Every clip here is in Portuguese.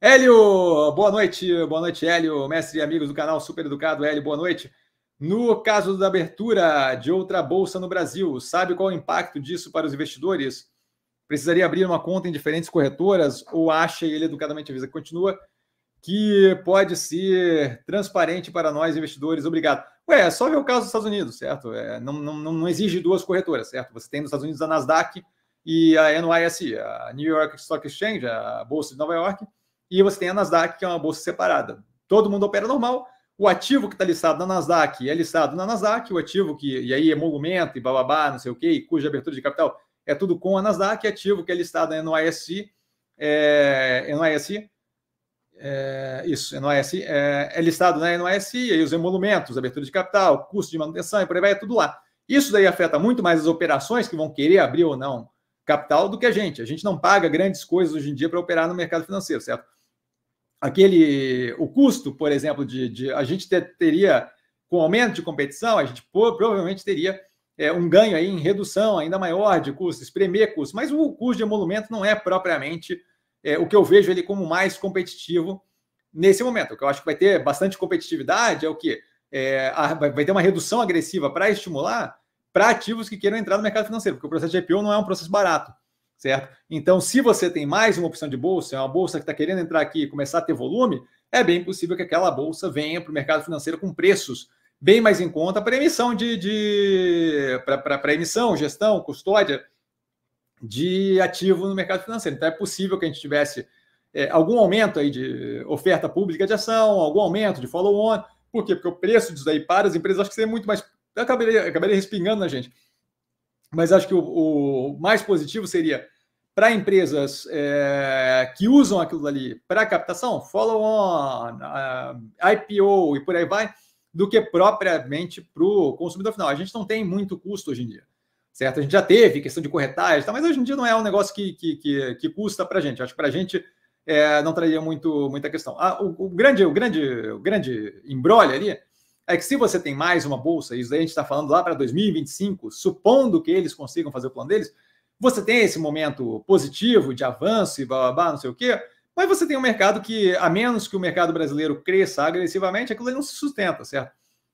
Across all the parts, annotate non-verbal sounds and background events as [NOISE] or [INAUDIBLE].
Hélio, boa noite. Boa noite, Hélio, mestre e amigos do canal Super Educado. Hélio, boa noite. No caso da abertura de outra bolsa no Brasil, sabe qual é o impacto disso para os investidores? Precisaria abrir uma conta em diferentes corretoras ou acha, e ele educadamente avisa que continua, que pode ser transparente para nós investidores? Obrigado. Ué, é só ver o caso dos Estados Unidos, certo? É, não, não, não exige duas corretoras, certo? Você tem nos Estados Unidos a Nasdaq e a NYSE, a New York Stock Exchange, a Bolsa de Nova York, e você tem a Nasdaq, que é uma bolsa separada. Todo mundo opera normal. O ativo que está listado na Nasdaq é listado na Nasdaq, o ativo que, e aí, emolumento e bababá, não sei o quê, cuja abertura de capital é tudo com a Nasdaq, ativo que é listado no ASI, é, no ASI, é, é, é, isso, é no ASI, é, é listado né, no ASI, e aí os emolumentos, abertura de capital, custo de manutenção e por aí vai, é tudo lá. Isso daí afeta muito mais as operações que vão querer abrir ou não capital do que a gente. A gente não paga grandes coisas hoje em dia para operar no mercado financeiro, certo? aquele o custo, por exemplo, de, de a gente ter, teria com aumento de competição, a gente pô, provavelmente teria é, um ganho aí em redução ainda maior de custo, espremer custo, mas o custo de emolumento não é propriamente é, o que eu vejo ele como mais competitivo nesse momento. O que eu acho que vai ter bastante competitividade é o que é, a, vai ter uma redução agressiva para estimular para ativos que queiram entrar no mercado financeiro, porque o processo de IPO não é um processo barato certo? Então, se você tem mais uma opção de bolsa, é uma bolsa que está querendo entrar aqui e começar a ter volume, é bem possível que aquela bolsa venha para o mercado financeiro com preços bem mais em conta para emissão de, de para emissão, gestão, custódia de ativo no mercado financeiro. Então é possível que a gente tivesse é, algum aumento aí de oferta pública de ação, algum aumento de follow-on. Por quê? Porque o preço disso aí para as empresas acho que seria muito mais. Eu acabei respingando na gente mas acho que o, o mais positivo seria para empresas é, que usam aquilo ali para captação, follow-on, ah, IPO e por aí vai, do que propriamente para o consumidor final. A gente não tem muito custo hoje em dia, certo? A gente já teve questão de corretagem, tá? mas hoje em dia não é um negócio que, que, que, que custa para a gente. Acho que para a gente é, não traria muito, muita questão. Ah, o, o, grande, o, grande, o grande embrolho ali é que se você tem mais uma bolsa, isso daí a gente está falando lá para 2025, supondo que eles consigam fazer o plano deles, você tem esse momento positivo de avanço e blá, blá, blá não sei o quê, mas você tem um mercado que, a menos que o mercado brasileiro cresça agressivamente, aquilo não se sustenta, certo?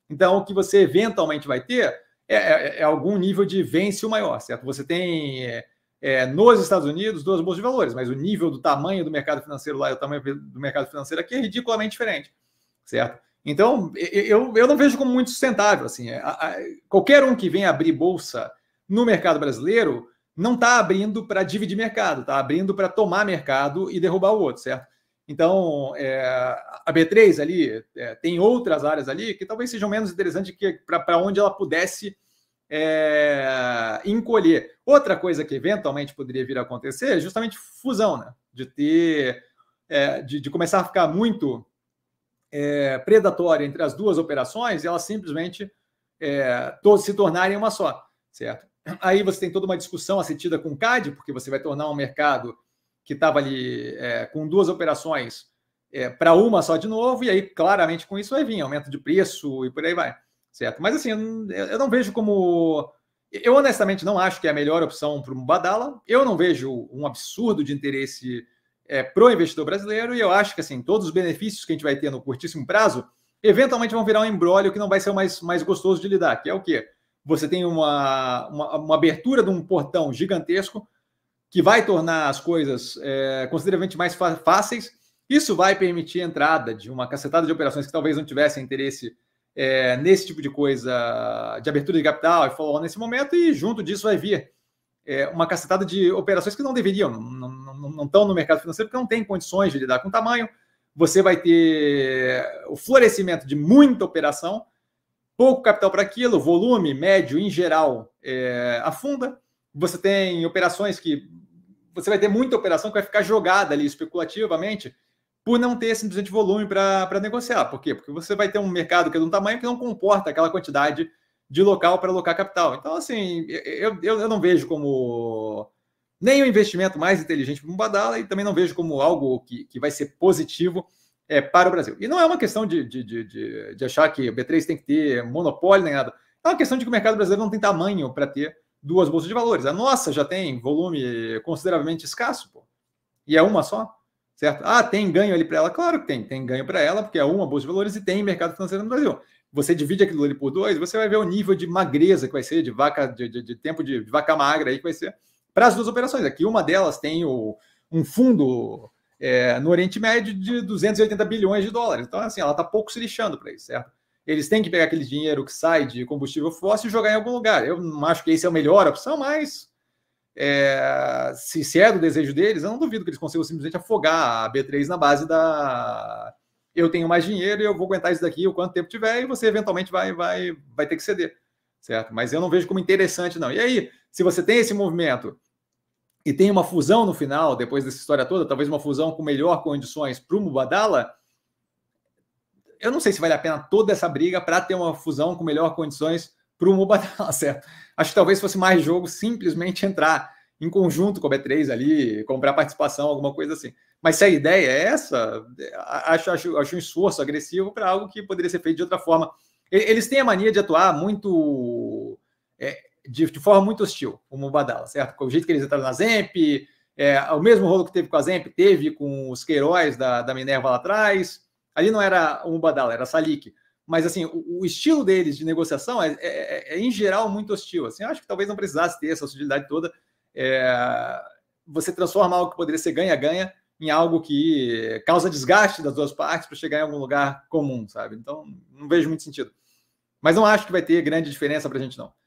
Então, o que você eventualmente vai ter é, é, é algum nível de vence maior, certo? Você tem é, é, nos Estados Unidos duas bolsas de valores, mas o nível do tamanho do mercado financeiro lá e o tamanho do mercado financeiro aqui é ridiculamente diferente, certo? Então, eu, eu não vejo como muito sustentável. Assim, é, a, a, qualquer um que vem abrir bolsa no mercado brasileiro não está abrindo para dividir mercado, está abrindo para tomar mercado e derrubar o outro, certo? Então, é, a B3 ali é, tem outras áreas ali que talvez sejam menos interessantes que para onde ela pudesse é, encolher. Outra coisa que eventualmente poderia vir a acontecer é justamente fusão, né? De ter, é, de, de começar a ficar muito é, predatória entre as duas operações, elas simplesmente é, se tornarem uma só, certo? Aí você tem toda uma discussão assistida com o CAD, porque você vai tornar um mercado que estava ali é, com duas operações é, para uma só de novo, e aí claramente com isso vai vir aumento de preço e por aí vai, certo? Mas assim, eu não vejo como. Eu honestamente não acho que é a melhor opção para um Badala, eu não vejo um absurdo de interesse é, para o investidor brasileiro, e eu acho que assim, todos os benefícios que a gente vai ter no curtíssimo prazo eventualmente vão virar um embrólio que não vai ser mais, mais gostoso de lidar, que é o quê? Você tem uma, uma, uma abertura de um portão gigantesco que vai tornar as coisas é, consideravelmente mais fáceis. Isso vai permitir a entrada de uma cacetada de operações que talvez não tivessem interesse é, nesse tipo de coisa de abertura de capital e falou nesse momento, e junto disso vai vir é, uma cacetada de operações que não deveriam, não, não, não estão no mercado financeiro, porque não tem condições de lidar com o tamanho. Você vai ter é, o florescimento de muita operação, pouco capital para aquilo, volume médio em geral é, afunda. Você tem operações que você vai ter muita operação que vai ficar jogada ali especulativamente por não ter simplesmente volume para negociar. Por quê? Porque você vai ter um mercado que é de um tamanho que não comporta aquela quantidade de local para alocar capital. Então, assim, eu, eu, eu não vejo como nem o investimento mais inteligente para o Badala e também não vejo como algo que, que vai ser positivo é, para o Brasil. E não é uma questão de, de, de, de, achar que o B3 tem que ter monopólio nem nada. É uma questão de que o mercado brasileiro não tem tamanho para ter duas bolsas de valores. A nossa já tem volume consideravelmente escasso, pô. E é uma só, certo? Ah, tem ganho ali para ela? Claro que tem. Tem ganho para ela, porque é uma bolsa de valores e tem mercado financeiro no Brasil você divide aquilo ali por dois, você vai ver o nível de magreza que vai ser, de vaca, de, de, de tempo de, de, vaca magra aí que vai ser para as duas operações. Aqui uma delas tem o, um fundo é, no Oriente Médio de 280 bilhões de dólares. Então, assim, ela está pouco se lixando para isso, certo? Eles têm que pegar aquele dinheiro que sai de combustível fóssil e jogar em algum lugar. Eu não acho que esse é a melhor opção, mas é, se, se é do desejo deles, eu não duvido que eles consigam simplesmente afogar a B3 na base da, eu tenho mais dinheiro e eu vou aguentar isso daqui o quanto tempo tiver e você eventualmente vai, vai, vai ter que ceder, certo? Mas eu não vejo como interessante, não. E aí, se você tem esse movimento e tem uma fusão no final, depois dessa história toda, talvez uma fusão com melhor condições para o Mubadala, eu não sei se vale a pena toda essa briga para ter uma fusão com melhor condições para o Mubadala, [LAUGHS] certo? Acho que talvez fosse mais jogo simplesmente entrar em conjunto com a B3 ali, comprar participação, alguma coisa assim. Mas se a ideia é essa, acho, acho, acho um esforço agressivo para algo que poderia ser feito de outra forma. Eles têm a mania de atuar muito. É, de, de, forma muito hostil, o Mubadala certo? com O jeito que eles entraram na Zemp, é, o mesmo rolo que teve com a Zemp, teve com os Queiroz da, da Minerva lá atrás. Ali não era o Mubadala era Salik. Mas, assim, o, o estilo deles de negociação é, é, é, é em geral, muito hostil. Assim, acho que talvez não precisasse ter essa hostilidade toda é, você transforma algo que poderia ser ganha-ganha em algo que causa desgaste das duas partes para chegar em algum lugar comum, sabe? Então, não vejo muito sentido. Mas não acho que vai ter grande diferença para a gente, não.